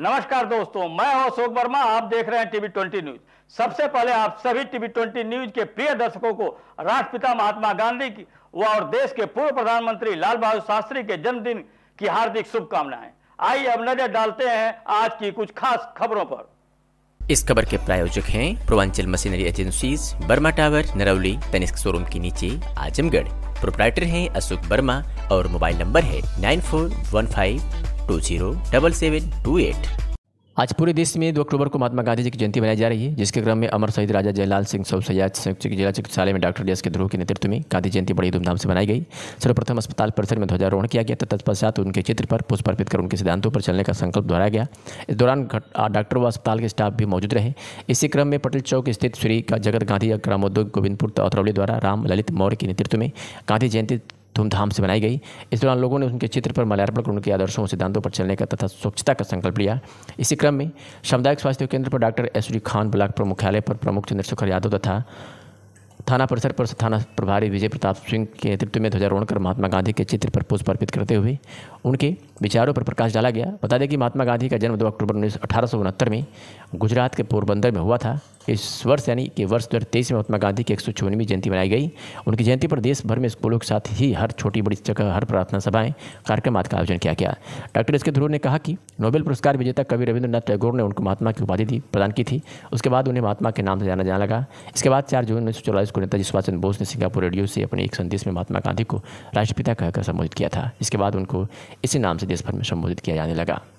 नमस्कार दोस्तों मैं हूं अशोक वर्मा आप देख रहे हैं टीवी ट्वेंटी न्यूज सबसे पहले आप सभी टीवी ट्वेंटी न्यूज के प्रिय दर्शकों को राष्ट्रपिता महात्मा गांधी की व और देश के पूर्व प्रधानमंत्री लाल बहादुर शास्त्री के जन्मदिन की हार्दिक शुभकामनाएं आइए अब नजर डालते हैं आज की कुछ खास खबरों पर इस खबर के प्रायोजक हैं Purvanchal machinery agency Barma tower Narauli Tanishq showroom के नीचे आजमगढ़ प्रोपराइटर हैं अशोक वर्मा और मोबाइल नंबर है nine four one five two zero double seven two eight आज पूरे देश में दो अक्टूबर को महात्मा गांधी जी की जयंती मनाई जा रही है जिसके क्रम में अमर शहीद राजा जयलाल सिंह सौ सयाद संयुक्त जिला चिकित्सालय में डॉक्टर डीएस के ध्रुव के नेतृत्व में गांधी जयंती बड़ी धूमधाम से मनाई गई सर्वप्रथम अस्पताल परिसर में ध्वजारोहण किया गया तथा तत्पश्चात उनके चित्र पर पुष्प अर्पित कर उनके सिद्धांतों पर चलने का संकल्प दोहराया गया इस दौरान डॉक्टर व अस्पताल के स्टाफ भी मौजूद रहे इसी क्रम में पटेल चौक स्थित श्री का जगत गांधी ग्रामोद्योग गोविंदपुर अतरौली द्वारा राम ललित मौर्य के नेतृत्व में गांधी जयंती धूमधाम से बनाई गई इस दौरान लोगों ने उनके चित्र पर मल्यार्पण कर उनके आदर्शों और सिद्धांतों पर चलने का तथा स्वच्छता का संकल्प लिया इसी क्रम में सामुदायिक स्वास्थ्य केंद्र पर doctor S D Khan block प्रमुख मुख्यालय पर प्रमुख चंद्रशेखर यादव तथा थाना परिसर पर थाना प्रभारी विजय प्रताप सिंह के नेतृत्व में ध्वजारोहण कर महात्मा गांधी के चित्र पर पुष्प अर्पित करते हुए उनके विचारों पर प्रकाश डाला गया बता दें कि महात्मा गांधी का जन्म दो अक्टूबर उन्नीस में गुजरात के पोरबंदर में हुआ था इस वर्ष यानी कि वर्ष दो में महात्मा गांधी की एक जयंती मनाई गई उनकी जयंती पर देश भर में स्कूलों के साथ ही हर छोटी बड़ी जगह हर प्रार्थना सभाएं कार्यक्रम आदि का आयोजन किया गया डॉक्टर एस के ध्रुव ने कहा कि नोबेल पुरस्कार विजेता कवि रविंद्रनाथ टैगोर ने उनको महात्मा की उपाधि दी प्रदान की थी उसके बाद उन्हें महात्मा के नाम से जाना जाने लगा इसके बाद चार जून उन्नीस सौ को नेताजी सुभाष चंद्र बोस ने सिंगापुर रेडियो से अपने एक संदेश में महात्मा गांधी को राष्ट्रपिता कहकर संबोधित किया था इसके बाद उनको इसी नाम से देश भर में संबोधित किया जाने लगा